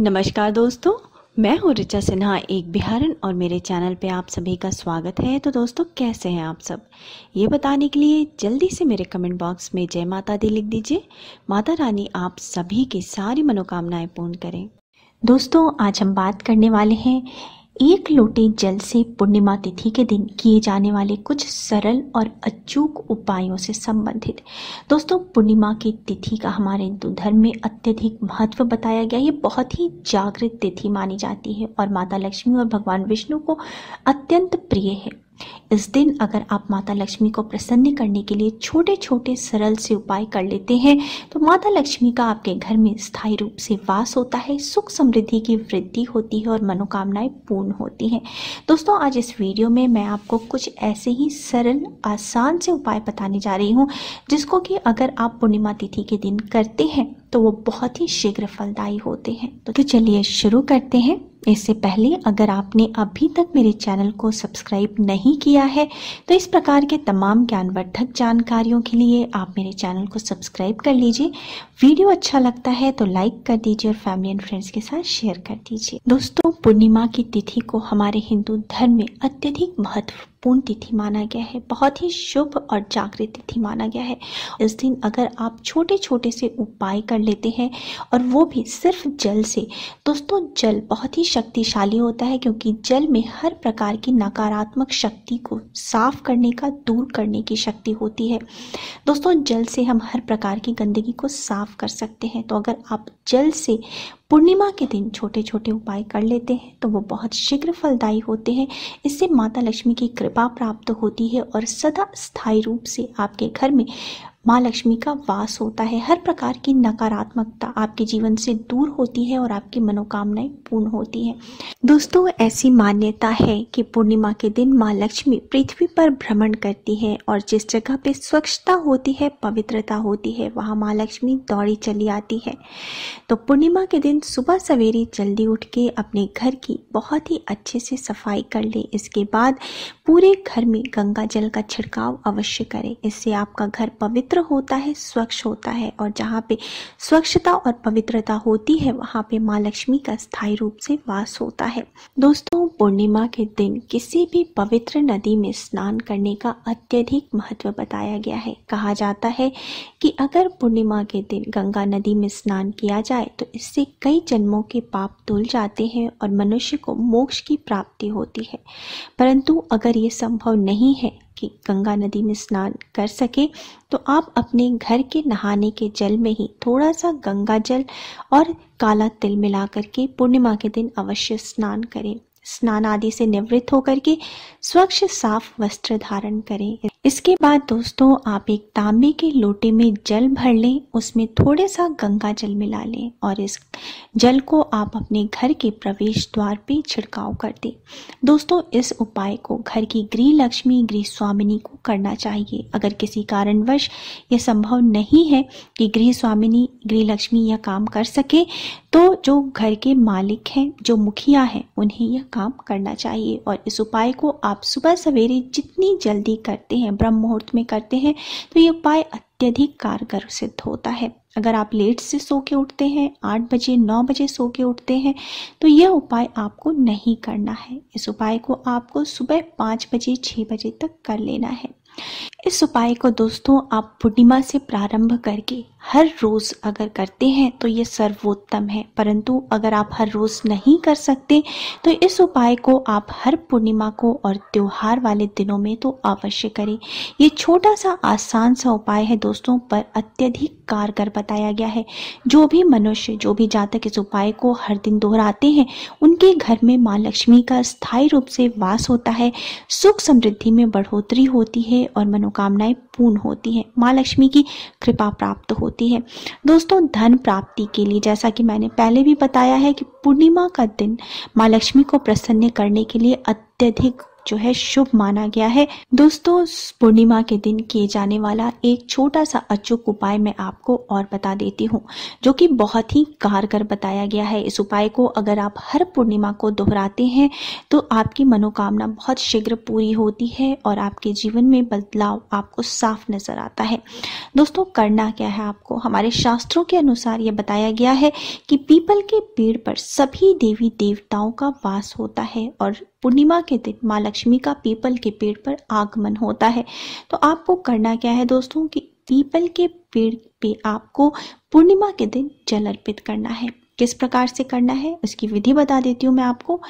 नमस्कार दोस्तों मैं हूँ ऋचा सिन्हा एक बिहारन और मेरे चैनल पे आप सभी का स्वागत है तो दोस्तों कैसे हैं आप सब ये बताने के लिए जल्दी से मेरे कमेंट बॉक्स में जय माता दी लिख दीजिए माता रानी आप सभी की सारी मनोकामनाएं पूर्ण करें दोस्तों आज हम बात करने वाले हैं एक लोटे जल से पूर्णिमा तिथि के दिन किए जाने वाले कुछ सरल और अचूक उपायों से संबंधित दोस्तों पूर्णिमा की तिथि का हमारे हिंदू धर्म में अत्यधिक महत्व बताया गया ये बहुत ही जागृत तिथि मानी जाती है और माता लक्ष्मी और भगवान विष्णु को अत्यंत प्रिय है इस दिन अगर आप माता लक्ष्मी को प्रसन्न करने के लिए छोटे छोटे सरल से उपाय कर लेते हैं तो माता लक्ष्मी का आपके घर में स्थायी रूप से वास होता है सुख समृद्धि की वृद्धि होती है और मनोकामनाएं पूर्ण होती हैं दोस्तों आज इस वीडियो में मैं आपको कुछ ऐसे ही सरल आसान से उपाय बताने जा रही हूँ जिसको कि अगर आप पूर्णिमा तिथि के दिन करते हैं तो वो बहुत ही शीघ्र फलदायी होते हैं तो चलिए शुरू करते हैं इससे पहले अगर आपने अभी तक मेरे चैनल को सब्सक्राइब नहीं किया क्या है तो इस प्रकार के तमाम ज्ञानवर्धक जानकारियों के लिए आप मेरे चैनल को सब्सक्राइब कर लीजिए वीडियो अच्छा लगता है तो लाइक कर दीजिए और फैमिली एंड फ्रेंड्स के साथ शेयर कर दीजिए दोस्तों पूर्णिमा की तिथि को हमारे हिंदू धर्म में अत्यधिक महत्व पूर्ण तिथि माना गया है बहुत ही शुभ और जागृत तिथि माना गया है इस दिन अगर आप छोटे छोटे से उपाय कर लेते हैं और वो भी सिर्फ जल से दोस्तों जल बहुत ही शक्तिशाली होता है क्योंकि जल में हर प्रकार की नकारात्मक शक्ति को साफ करने का दूर करने की शक्ति होती है दोस्तों जल से हम हर प्रकार की गंदगी को साफ कर सकते हैं तो अगर आप जल से पूर्णिमा के दिन छोटे छोटे उपाय कर लेते हैं तो वो बहुत शीघ्र फलदायी होते हैं इससे माता लक्ष्मी की कृपा प्राप्त होती है और सदा स्थायी रूप से आपके घर में माँ लक्ष्मी का वास होता है हर प्रकार की नकारात्मकता आपके जीवन से दूर होती है और आपकी मनोकामनाएं पूर्ण होती हैं दोस्तों ऐसी मान्यता है कि पूर्णिमा के दिन माँ लक्ष्मी पृथ्वी पर भ्रमण करती है और जिस जगह पे स्वच्छता होती है पवित्रता होती है वहाँ माँ लक्ष्मी दौड़ी चली आती है तो पूर्णिमा के दिन सुबह सवेरे जल्दी उठ के अपने घर की बहुत ही अच्छे से सफाई कर ले इसके बाद पूरे घर में गंगा जल का छिड़काव अवश्य करें इससे आपका घर पवित्र पवित्र होता है स्वच्छ होता है और जहाँ पे स्वच्छता और पवित्रता होती है वहाँ पे माँ लक्ष्मी का स्थायी रूप से वास होता है दोस्तों पूर्णिमा के दिन किसी भी पवित्र नदी में स्नान करने का अत्यधिक महत्व बताया गया है कहा जाता है कि अगर पूर्णिमा के दिन गंगा नदी में स्नान किया जाए तो इससे कई जन्मों के पाप धुल जाते हैं और मनुष्य को मोक्ष की प्राप्ति होती है परंतु अगर ये संभव नहीं है कि गंगा नदी में स्नान कर सके तो आप अपने घर के नहाने के जल में ही थोड़ा सा गंगा जल और काला तिल मिला करके पूर्णिमा के दिन अवश्य स्नान करें स्नान आदि से निवृत्त होकर के स्वच्छ साफ वस्त्र धारण करें इसके बाद दोस्तों आप एक तांबे के लोटे में जल भर लें उसमें थोड़े सा गंगा जल मिला लें और इस जल को आप अपने घर के प्रवेश द्वार पे छिड़काव कर दें दोस्तों इस उपाय को घर की गृह लक्ष्मी गृह स्वामिनी को करना चाहिए अगर किसी कारणवश यह संभव नहीं है कि गृह स्वामिनी गृह लक्ष्मी यह काम कर सके तो जो घर के मालिक हैं जो मुखिया हैं उन्हें यह काम करना चाहिए और इस उपाय को आप सुबह सवेरे जितनी जल्दी करते हैं ब्रह्म मुहूर्त में करते हैं तो ये उपाय अत्यधिक कारगर सिद्ध होता है अगर आप लेट से सो के उठते हैं आठ बजे नौ बजे सो के उठते हैं तो यह उपाय आपको नहीं करना है इस उपाय को आपको सुबह पाँच बजे छः बजे तक कर लेना है इस उपाय को दोस्तों आप पूर्णिमा से प्रारंभ करके हर रोज अगर करते हैं तो ये सर्वोत्तम है परंतु अगर आप हर रोज नहीं कर सकते तो इस उपाय को आप हर पूर्णिमा को और त्योहार वाले दिनों में तो अवश्य करें ये छोटा सा आसान सा उपाय है दोस्तों पर अत्यधिक कारगर बताया गया है जो भी मनुष्य जो भी जातक इस उपाय को हर दिन दोहराते हैं उनके घर में माँ लक्ष्मी का स्थायी रूप से वास होता है सुख समृद्धि में बढ़ोतरी होती है और मनो मनोकामनाएं पूर्ण होती हैं माँ लक्ष्मी की कृपा प्राप्त होती है दोस्तों धन प्राप्ति के लिए जैसा कि मैंने पहले भी बताया है कि पूर्णिमा का दिन माँ लक्ष्मी को प्रसन्न करने के लिए अत्यधिक जो है शुभ माना गया है दोस्तों पूर्णिमा के दिन किए जाने वाला एक छोटा सा अचूक उपाय मैं आपको और बता देती हूँ जो कि बहुत ही कारगर बताया गया है इस उपाय को अगर आप हर पूर्णिमा को दोहराते हैं तो आपकी मनोकामना बहुत शीघ्र पूरी होती है और आपके जीवन में बदलाव आपको साफ नजर आता है दोस्तों करना क्या है आपको हमारे शास्त्रों के अनुसार यह बताया गया है कि पीपल के पेड़ पर सभी देवी देवताओं का वास होता है और पूर्णिमा के दिन माँ लक्ष्मी का पीपल के पेड़ पर आगमन होता है तो आपको करना क्या है दोस्तों कि पीपल के पेड़ पे आपको पूर्णिमा के दिन जल अर्पित करना है किस प्रकार से करना है उसकी विधि बता देती हूँ मैं आपको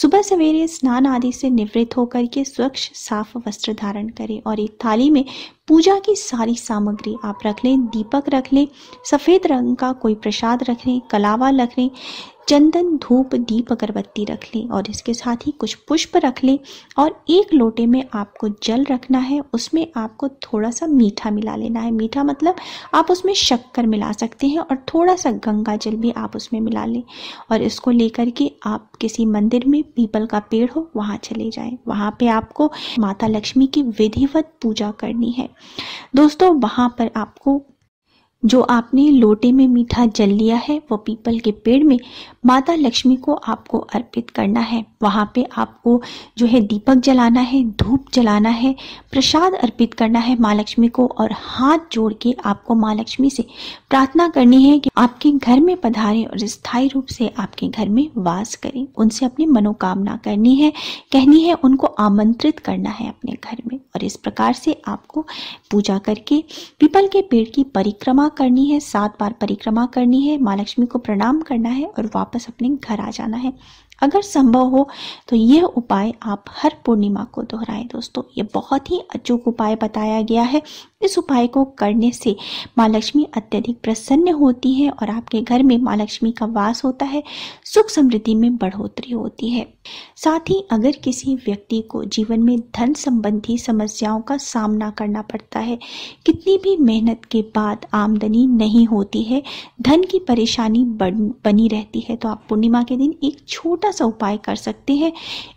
सुबह सवेरे स्नान आदि से निवृत्त होकर के स्वच्छ साफ वस्त्र धारण करें और एक थाली में पूजा की सारी सामग्री आप रख लें दीपक रख लें सफ़ेद रंग का कोई प्रसाद रख लें कलावा रख लें चंदन धूप दीप अगरबत्ती रख लें और इसके साथ ही कुछ पुष्प रख लें और एक लोटे में आपको जल रखना है उसमें आपको थोड़ा सा मीठा मिला लेना है मीठा मतलब आप उसमें शक्कर मिला सकते हैं और थोड़ा सा गंगा जल भी आप उसमें मिला लें और इसको लेकर के आप किसी मंदिर में पीपल का पेड़ हो वहाँ चले जाएँ वहाँ पर आपको माता लक्ष्मी की विधिवत पूजा करनी है दोस्तों वहाँ पर आपको जो आपने लोटे में मीठा जल लिया है वो पीपल के पेड़ में माता लक्ष्मी को आपको अर्पित करना है वहाँ पे आपको जो है दीपक जलाना है धूप जलाना है प्रसाद अर्पित करना है माँ लक्ष्मी को और हाथ जोड़ के आपको माँ लक्ष्मी से प्रार्थना करनी है कि आपके घर में पधारे और स्थायी रूप से आपके घर में वास करें उनसे अपनी मनोकामना करनी है कहनी है उनको आमंत्रित करना है अपने घर में और इस प्रकार से आपको पूजा करके पीपल के पेड़ की परिक्रमा परिक्रमा करनी है सात बार परिक्रमा करनी है माँ लक्ष्मी को प्रणाम करना है और वापस अपने घर आ जाना है अगर संभव हो तो यह उपाय आप हर पूर्णिमा को दोहराएं दोस्तों ये बहुत ही अचूक उपाय बताया गया है इस उपाय को करने से माँ लक्ष्मी अत्यधिक प्रसन्न होती है और आपके घर में माँ लक्ष्मी का वास होता है सुख समृद्धि में बढ़ोतरी होती है साथ ही अगर किसी व्यक्ति को जीवन में धन संबंधी समस्याओं का सामना करना पड़ता है कितनी भी मेहनत के बाद आम आमदनी नहीं होती है धन की परेशानी बनी रहती है तो आप पूर्णिमा के दिन एक छोटा सा उपाय कर सकते हैं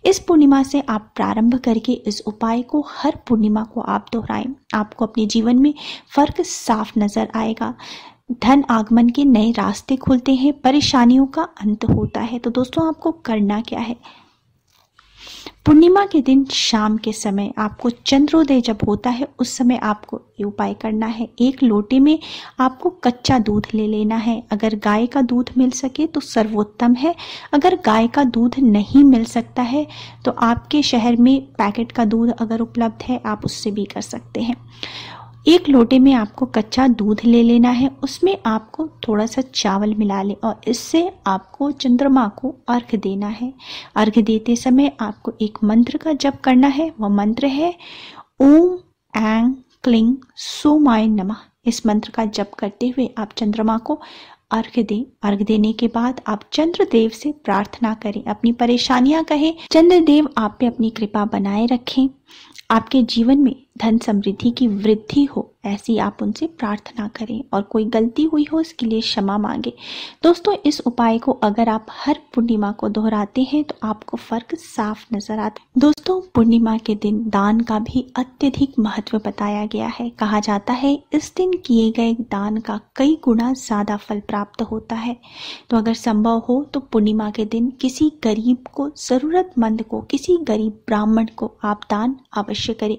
इस पूर्णिमा से आप प्रारंभ करके इस उपाय को हर पूर्णिमा को आप दोहराएं आपको अपने जीवन में फर्क साफ नजर आएगा धन आगमन के नए रास्ते खुलते हैं परेशानियों का अंत होता है तो दोस्तों आपको करना क्या है पूर्णिमा के दिन शाम के समय आपको चंद्रोदय जब होता है उस समय आपको ये उपाय करना है एक लोटे में आपको कच्चा दूध ले लेना है अगर गाय का दूध मिल सके तो सर्वोत्तम है अगर गाय का दूध नहीं मिल सकता है तो आपके शहर में पैकेट का दूध अगर उपलब्ध है आप उससे भी कर सकते हैं एक लोटे में आपको कच्चा दूध ले लेना है उसमें आपको थोड़ा सा चावल मिला लें और इससे आपको चंद्रमा को अर्घ देना है अर्घ देते समय आपको एक मंत्र का जप करना है वह मंत्र है ओम एंग क्लिंग सोमाय नमः इस मंत्र का जप करते हुए आप चंद्रमा को अर्घ दे अर्घ देने के बाद आप चंद्रदेव से प्रार्थना करें अपनी परेशानियां कहें चंद्रदेव आप पे अपनी कृपा बनाए रखें आपके जीवन में धन समृद्धि की वृद्धि हो ऐसी आप उनसे प्रार्थना करें और कोई गलती हुई हो इसके लिए क्षमा मांगे दोस्तों इस उपाय को अगर आप हर पूर्णिमा को दोहराते हैं तो आपको फर्क साफ नजर आता है दोस्तों पूर्णिमा के दिन दान का भी अत्यधिक महत्व बताया गया है कहा जाता है इस दिन किए गए दान का कई गुना ज्यादा फल प्राप्त होता है तो अगर संभव हो तो पूर्णिमा के दिन किसी गरीब को जरूरतमंद को किसी गरीब ब्राह्मण को आप दान अवश्य करें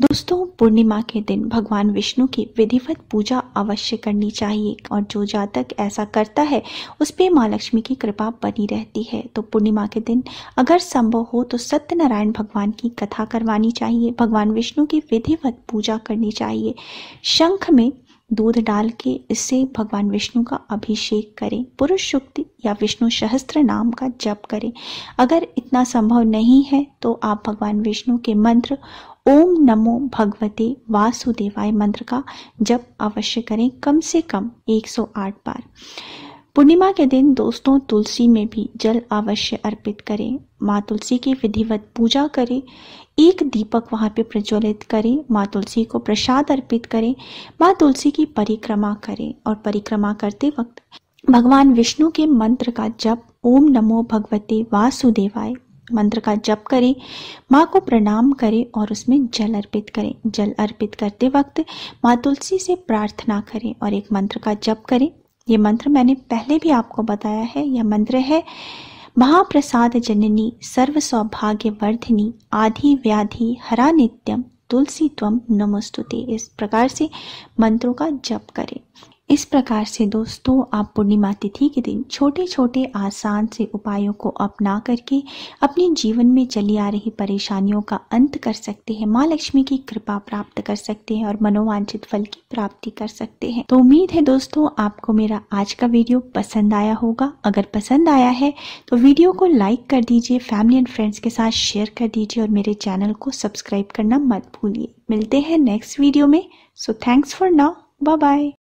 दोस्तों पूर्णिमा के दिन भगवान विष्णु की विधिवत पूजा अवश्य करनी चाहिए और जो जातक ऐसा करता है उस पर माँ लक्ष्मी की कृपा बनी रहती है तो पूर्णिमा के दिन अगर संभव हो तो सत्यनारायण भगवान की कथा करवानी चाहिए भगवान विष्णु की विधिवत पूजा करनी चाहिए शंख में दूध डाल के इससे भगवान विष्णु का अभिषेक करें पुरुष शुक्ति या विष्णु सहस्त्र नाम का जप करें अगर इतना संभव नहीं है तो आप भगवान विष्णु के मंत्र ओम नमो भगवते वासुदेवाय मंत्र का जप अवश्य करें कम से कम 108 बार पूर्णिमा के दिन दोस्तों तुलसी में भी जल अवश्य अर्पित करें माँ तुलसी की विधिवत पूजा करें एक दीपक वहाँ पे प्रज्वलित करें माँ तुलसी को प्रसाद अर्पित करें माँ तुलसी की परिक्रमा करें और परिक्रमा करते वक्त भगवान विष्णु के मंत्र का जप ओम नमो भगवते वासुदेवाय मंत्र का जप करें माँ को प्रणाम करें और उसमें जल अर्पित करें जल अर्पित करते वक्त माँ तुलसी से प्रार्थना करें और एक मंत्र का जप करें ये मंत्र मैंने पहले भी आपको बताया है यह मंत्र है महाप्रसाद जननी सर्व सौभाग्य वर्धिनी आधि व्याधि हरा नित्यम तुलसी तम नमस्तुते इस प्रकार से मंत्रों का जप करें इस प्रकार से दोस्तों आप पूर्णिमा तिथि के दिन छोटे छोटे आसान से उपायों को अपना करके अपने जीवन में चली आ रही परेशानियों का अंत कर सकते हैं माँ लक्ष्मी की कृपा प्राप्त कर सकते हैं और मनोवांछित फल की प्राप्ति कर सकते हैं तो उम्मीद है दोस्तों आपको मेरा आज का वीडियो पसंद आया होगा अगर पसंद आया है तो वीडियो को लाइक कर दीजिए फैमिली एंड फ्रेंड्स के साथ शेयर कर दीजिए और मेरे चैनल को सब्सक्राइब करना मत भूलिए मिलते हैं नेक्स्ट वीडियो में so thanks for now bye bye